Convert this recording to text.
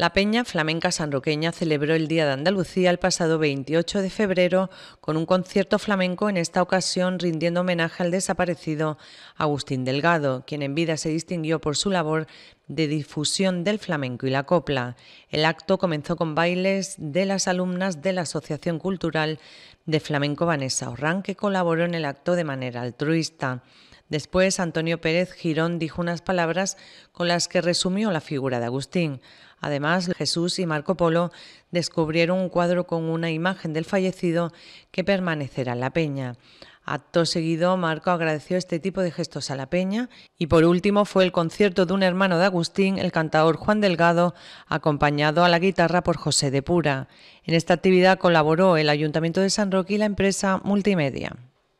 La Peña Flamenca Sanroqueña celebró el Día de Andalucía el pasado 28 de febrero con un concierto flamenco, en esta ocasión rindiendo homenaje al desaparecido Agustín Delgado, quien en vida se distinguió por su labor de difusión del flamenco y la copla. El acto comenzó con bailes de las alumnas de la Asociación Cultural de Flamenco Vanessa Orrán, que colaboró en el acto de manera altruista. Después, Antonio Pérez Girón dijo unas palabras con las que resumió la figura de Agustín. Además, Jesús y Marco Polo descubrieron un cuadro con una imagen del fallecido que permanecerá en la peña. Acto seguido, Marco agradeció este tipo de gestos a la peña y por último fue el concierto de un hermano de Agustín, el cantador Juan Delgado, acompañado a la guitarra por José de Pura. En esta actividad colaboró el Ayuntamiento de San Roque y la empresa Multimedia.